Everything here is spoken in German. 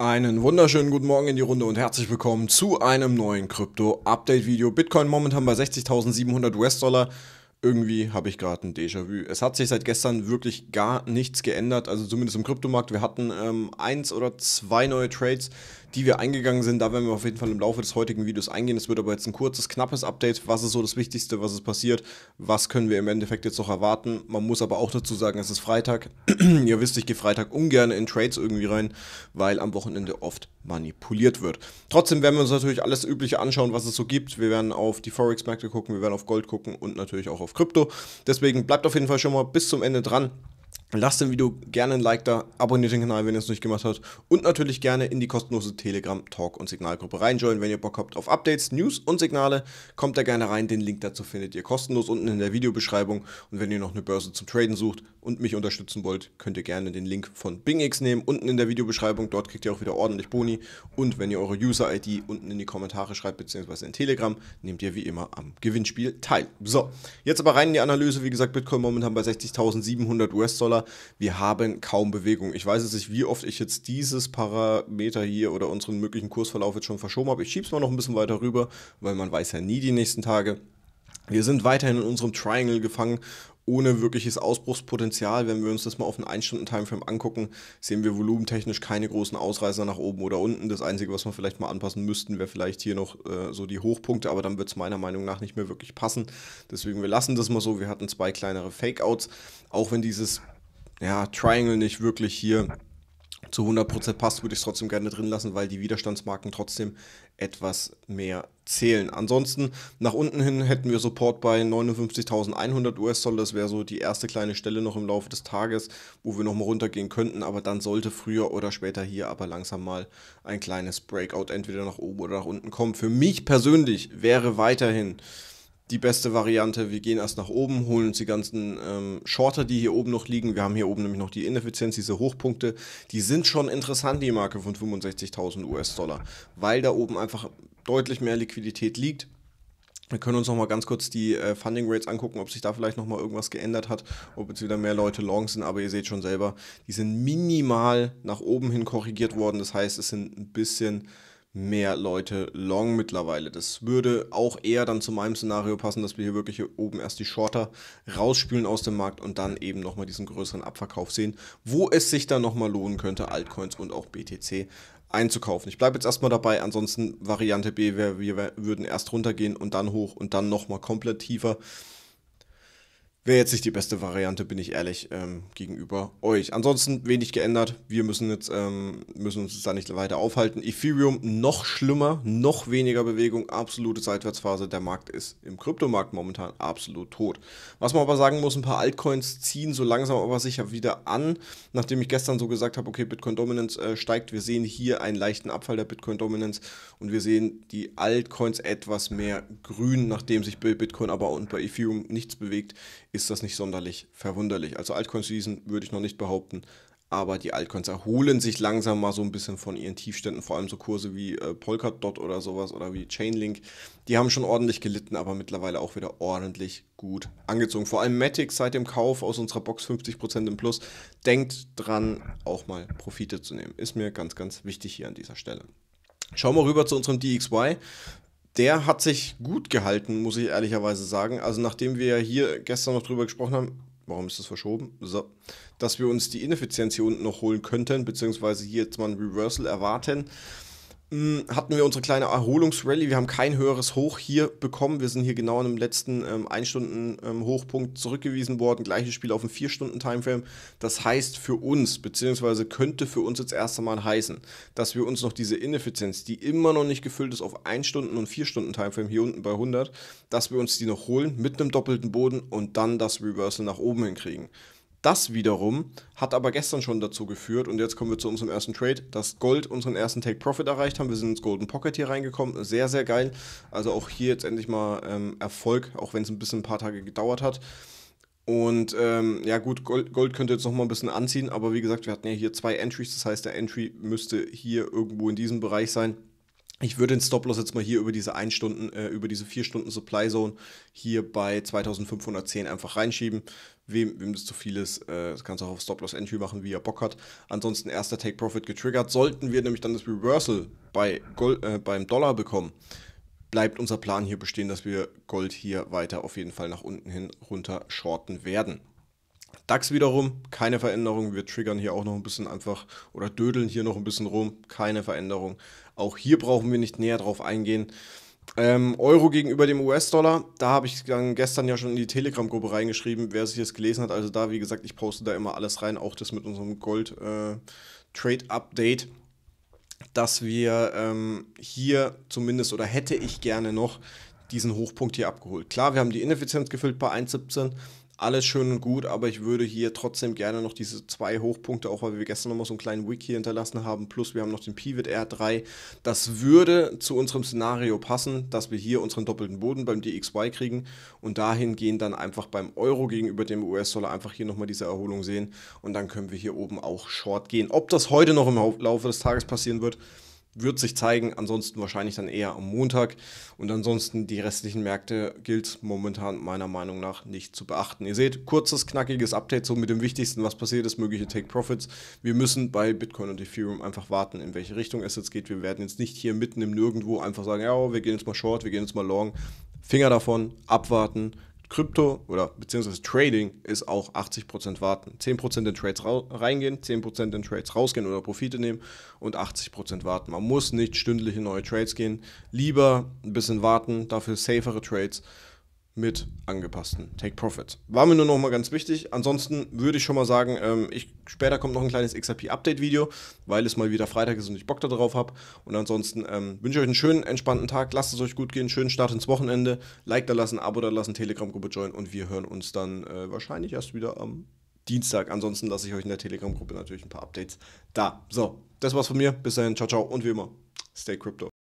Einen wunderschönen guten Morgen in die Runde und herzlich willkommen zu einem neuen Krypto-Update-Video. Bitcoin momentan bei 60.700 US-Dollar irgendwie habe ich gerade ein Déjà-vu. Es hat sich seit gestern wirklich gar nichts geändert, also zumindest im Kryptomarkt. Wir hatten ähm, eins oder zwei neue Trades, die wir eingegangen sind. Da werden wir auf jeden Fall im Laufe des heutigen Videos eingehen. Es wird aber jetzt ein kurzes, knappes Update. Was ist so das Wichtigste, was ist passiert? Was können wir im Endeffekt jetzt noch erwarten? Man muss aber auch dazu sagen, es ist Freitag. Ihr wisst, ich gehe Freitag ungern in Trades irgendwie rein, weil am Wochenende oft manipuliert wird. Trotzdem werden wir uns natürlich alles Übliche anschauen, was es so gibt. Wir werden auf die Forex-Märkte gucken, wir werden auf Gold gucken und natürlich auch auf auf Krypto. Deswegen bleibt auf jeden Fall schon mal bis zum Ende dran. Lasst dem Video gerne ein Like da, abonniert den Kanal, wenn ihr es nicht gemacht habt und natürlich gerne in die kostenlose Telegram, Talk und Signalgruppe reinjoinen, wenn ihr Bock habt auf Updates, News und Signale, kommt da gerne rein, den Link dazu findet ihr kostenlos unten in der Videobeschreibung und wenn ihr noch eine Börse zum Traden sucht und mich unterstützen wollt, könnt ihr gerne den Link von BingX nehmen, unten in der Videobeschreibung, dort kriegt ihr auch wieder ordentlich Boni und wenn ihr eure User-ID unten in die Kommentare schreibt bzw. in Telegram, nehmt ihr wie immer am Gewinnspiel teil. So, jetzt aber rein in die Analyse, wie gesagt, Bitcoin momentan bei 60.700 US-Dollar, aber wir haben kaum Bewegung. Ich weiß jetzt nicht, wie oft ich jetzt dieses Parameter hier oder unseren möglichen Kursverlauf jetzt schon verschoben habe. Ich schiebe es mal noch ein bisschen weiter rüber, weil man weiß ja nie die nächsten Tage. Wir sind weiterhin in unserem Triangle gefangen ohne wirkliches Ausbruchspotenzial. Wenn wir uns das mal auf einen 1-Stunden-Timeframe angucken, sehen wir volumentechnisch keine großen Ausreißer nach oben oder unten. Das Einzige, was wir vielleicht mal anpassen müssten, wäre vielleicht hier noch äh, so die Hochpunkte, aber dann wird es meiner Meinung nach nicht mehr wirklich passen. Deswegen, wir lassen das mal so. Wir hatten zwei kleinere Fakeouts, auch wenn dieses ja, Triangle nicht wirklich hier zu 100% passt, würde ich es trotzdem gerne drin lassen, weil die Widerstandsmarken trotzdem etwas mehr zählen. Ansonsten nach unten hin hätten wir Support bei 59.100 US-Dollar. Das wäre so die erste kleine Stelle noch im Laufe des Tages, wo wir nochmal runtergehen könnten. Aber dann sollte früher oder später hier aber langsam mal ein kleines Breakout entweder nach oben oder nach unten kommen. Für mich persönlich wäre weiterhin die beste Variante. Wir gehen erst nach oben, holen uns die ganzen ähm, Shorter, die hier oben noch liegen. Wir haben hier oben nämlich noch die Ineffizienz, diese Hochpunkte. Die sind schon interessant, die Marke von 65.000 US-Dollar, weil da oben einfach deutlich mehr Liquidität liegt. Wir können uns noch mal ganz kurz die äh, Funding Rates angucken, ob sich da vielleicht noch mal irgendwas geändert hat, ob jetzt wieder mehr Leute long sind. Aber ihr seht schon selber, die sind minimal nach oben hin korrigiert worden. Das heißt, es sind ein bisschen mehr Leute long mittlerweile. Das würde auch eher dann zu meinem Szenario passen, dass wir hier wirklich hier oben erst die Shorter rausspülen aus dem Markt und dann eben nochmal diesen größeren Abverkauf sehen, wo es sich dann nochmal lohnen könnte, Altcoins und auch BTC einzukaufen. Ich bleibe jetzt erstmal dabei, ansonsten Variante B wäre, wir würden erst runtergehen und dann hoch und dann nochmal komplett tiefer wäre jetzt nicht die beste Variante, bin ich ehrlich, ähm, gegenüber euch. Ansonsten wenig geändert. Wir müssen jetzt ähm, müssen uns da nicht weiter aufhalten. Ethereum noch schlimmer, noch weniger Bewegung, absolute Seitwärtsphase. Der Markt ist im Kryptomarkt momentan absolut tot. Was man aber sagen muss, ein paar Altcoins ziehen so langsam aber sicher wieder an. Nachdem ich gestern so gesagt habe, okay, Bitcoin Dominance äh, steigt, wir sehen hier einen leichten Abfall der Bitcoin Dominance und wir sehen die Altcoins etwas mehr grün, nachdem sich bei Bitcoin aber und bei Ethereum nichts bewegt ist das nicht sonderlich verwunderlich. Also Altcoins diesen würde ich noch nicht behaupten, aber die Altcoins erholen sich langsam mal so ein bisschen von ihren Tiefständen, vor allem so Kurse wie äh, Polkadot oder sowas oder wie Chainlink. Die haben schon ordentlich gelitten, aber mittlerweile auch wieder ordentlich gut angezogen. Vor allem Matic seit dem Kauf aus unserer Box 50% im Plus. Denkt dran, auch mal Profite zu nehmen. Ist mir ganz, ganz wichtig hier an dieser Stelle. Schauen wir rüber zu unserem DXY der hat sich gut gehalten, muss ich ehrlicherweise sagen. Also nachdem wir hier gestern noch drüber gesprochen haben, warum ist das verschoben? So, dass wir uns die Ineffizienz hier unten noch holen könnten, beziehungsweise hier jetzt mal ein Reversal erwarten. Hm, hatten wir unsere kleine Erholungsrallye. Wir haben kein höheres Hoch hier bekommen. Wir sind hier genau an einem letzten ähm, 1-Stunden-Hochpunkt ähm, zurückgewiesen worden. Gleiches Spiel auf dem 4-Stunden-Timeframe. Das heißt für uns, beziehungsweise könnte für uns jetzt erst einmal heißen, dass wir uns noch diese Ineffizienz, die immer noch nicht gefüllt ist auf 1-Stunden- und 4-Stunden-Timeframe hier unten bei 100, dass wir uns die noch holen mit einem doppelten Boden und dann das Reversal nach oben hinkriegen. Das wiederum hat aber gestern schon dazu geführt, und jetzt kommen wir zu unserem ersten Trade, dass Gold unseren ersten Take Profit erreicht haben. Wir sind ins Golden Pocket hier reingekommen. Sehr, sehr geil. Also auch hier jetzt endlich mal ähm, Erfolg, auch wenn es ein bisschen ein paar Tage gedauert hat. Und ähm, ja gut, Gold, Gold könnte jetzt nochmal ein bisschen anziehen, aber wie gesagt, wir hatten ja hier zwei Entries, das heißt der Entry müsste hier irgendwo in diesem Bereich sein. Ich würde den Stop-Loss jetzt mal hier über diese 1 Stunden, äh, über diese 4 Stunden Supply Zone hier bei 2510 einfach reinschieben. Wem, wem das zu viel ist, äh, das kannst du auch auf Stop-Loss Entry machen, wie er Bock hat. Ansonsten erster Take-Profit getriggert. Sollten wir nämlich dann das Reversal bei Gold, äh, beim Dollar bekommen, bleibt unser Plan hier bestehen, dass wir Gold hier weiter auf jeden Fall nach unten hin runter shorten werden. DAX wiederum, keine Veränderung. Wir triggern hier auch noch ein bisschen einfach oder dödeln hier noch ein bisschen rum, keine Veränderung. Auch hier brauchen wir nicht näher drauf eingehen. Ähm, Euro gegenüber dem US-Dollar, da habe ich dann gestern ja schon in die Telegram-Gruppe reingeschrieben, wer sich das gelesen hat. Also da, wie gesagt, ich poste da immer alles rein, auch das mit unserem Gold-Trade-Update, äh, dass wir ähm, hier zumindest oder hätte ich gerne noch diesen Hochpunkt hier abgeholt. Klar, wir haben die Ineffizienz gefüllt bei 1,17, alles schön und gut, aber ich würde hier trotzdem gerne noch diese zwei Hochpunkte, auch weil wir gestern nochmal so einen kleinen Wiki hinterlassen haben, plus wir haben noch den Pivot R3. Das würde zu unserem Szenario passen, dass wir hier unseren doppelten Boden beim DXY kriegen und dahingehend dann einfach beim Euro gegenüber dem US-Dollar einfach hier nochmal diese Erholung sehen und dann können wir hier oben auch Short gehen. Ob das heute noch im Laufe des Tages passieren wird, wird sich zeigen, ansonsten wahrscheinlich dann eher am Montag. Und ansonsten die restlichen Märkte gilt momentan meiner Meinung nach nicht zu beachten. Ihr seht, kurzes, knackiges Update, so mit dem Wichtigsten, was passiert ist, mögliche Take-Profits. Wir müssen bei Bitcoin und Ethereum einfach warten, in welche Richtung es jetzt geht. Wir werden jetzt nicht hier mitten im Nirgendwo einfach sagen, ja, wir gehen jetzt mal short, wir gehen jetzt mal long. Finger davon, abwarten Krypto oder beziehungsweise Trading ist auch 80% warten. 10% in Trades reingehen, 10% in Trades rausgehen oder Profite nehmen und 80% warten. Man muss nicht stündlich in neue Trades gehen. Lieber ein bisschen warten, dafür safere Trades mit angepassten Take Profits. War mir nur noch mal ganz wichtig. Ansonsten würde ich schon mal sagen, ähm, ich, später kommt noch ein kleines XRP-Update-Video, weil es mal wieder Freitag ist und ich Bock darauf habe. Und ansonsten ähm, wünsche ich euch einen schönen, entspannten Tag. Lasst es euch gut gehen, schönen Start ins Wochenende. Like da lassen, Abo da lassen, Telegram-Gruppe joinen und wir hören uns dann äh, wahrscheinlich erst wieder am Dienstag. Ansonsten lasse ich euch in der Telegram-Gruppe natürlich ein paar Updates da. So, das war's von mir. Bis dahin, ciao, ciao und wie immer, stay crypto.